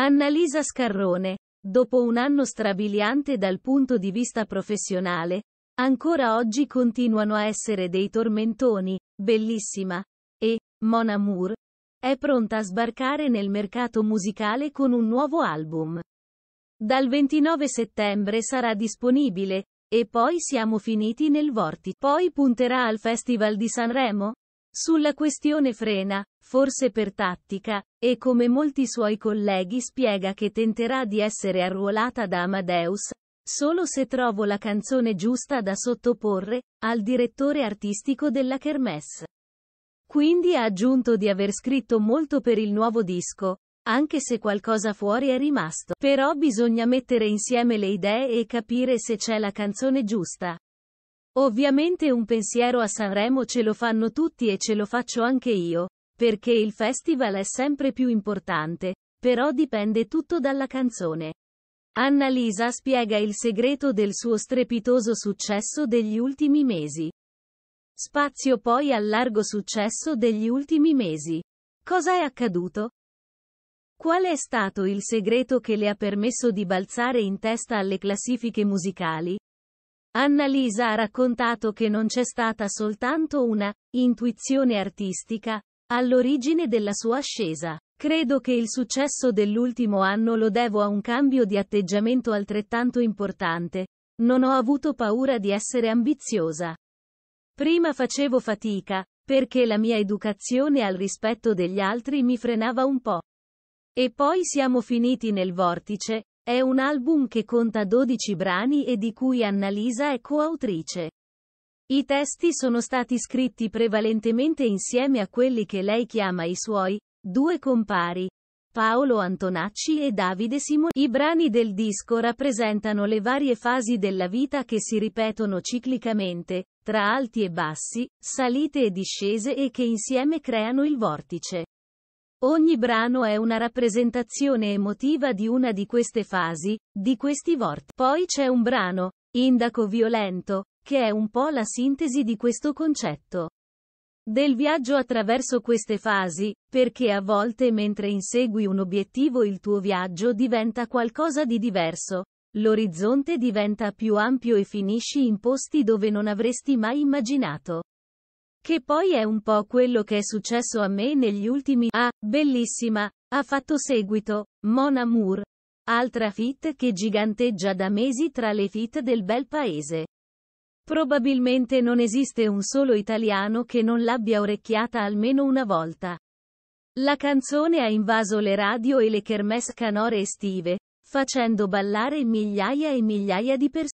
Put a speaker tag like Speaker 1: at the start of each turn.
Speaker 1: Annalisa Scarrone, dopo un anno strabiliante dal punto di vista professionale, ancora oggi continuano a essere dei tormentoni, bellissima, e, Mona Moore, è pronta a sbarcare nel mercato musicale con un nuovo album. Dal 29 settembre sarà disponibile, e poi siamo finiti nel Vorti. Poi punterà al Festival di Sanremo, sulla questione frena, forse per tattica, e come molti suoi colleghi spiega che tenterà di essere arruolata da Amadeus, solo se trovo la canzone giusta da sottoporre, al direttore artistico della Kermesse. Quindi ha aggiunto di aver scritto molto per il nuovo disco, anche se qualcosa fuori è rimasto. Però bisogna mettere insieme le idee e capire se c'è la canzone giusta. Ovviamente un pensiero a Sanremo ce lo fanno tutti e ce lo faccio anche io, perché il festival è sempre più importante, però dipende tutto dalla canzone. Annalisa spiega il segreto del suo strepitoso successo degli ultimi mesi. Spazio poi al largo successo degli ultimi mesi. Cosa è accaduto? Qual è stato il segreto che le ha permesso di balzare in testa alle classifiche musicali? Annalisa ha raccontato che non c'è stata soltanto una intuizione artistica all'origine della sua ascesa. Credo che il successo dell'ultimo anno lo devo a un cambio di atteggiamento altrettanto importante. Non ho avuto paura di essere ambiziosa. Prima facevo fatica, perché la mia educazione al rispetto degli altri mi frenava un po'. E poi siamo finiti nel vortice, è un album che conta 12 brani e di cui Annalisa è coautrice. I testi sono stati scritti prevalentemente insieme a quelli che lei chiama i suoi due compari, Paolo Antonacci e Davide Simoni. I brani del disco rappresentano le varie fasi della vita che si ripetono ciclicamente, tra alti e bassi, salite e discese e che insieme creano il vortice. Ogni brano è una rappresentazione emotiva di una di queste fasi, di questi vort. Poi c'è un brano, Indaco violento, che è un po' la sintesi di questo concetto. Del viaggio attraverso queste fasi, perché a volte mentre insegui un obiettivo il tuo viaggio diventa qualcosa di diverso. L'orizzonte diventa più ampio e finisci in posti dove non avresti mai immaginato. Che poi è un po' quello che è successo a me negli ultimi Ah, bellissima, ha fatto seguito, Mon Amour. Altra fit che giganteggia da mesi tra le fit del bel paese. Probabilmente non esiste un solo italiano che non l'abbia orecchiata almeno una volta. La canzone ha invaso le radio e le kermesse canore estive, facendo ballare migliaia e migliaia di persone.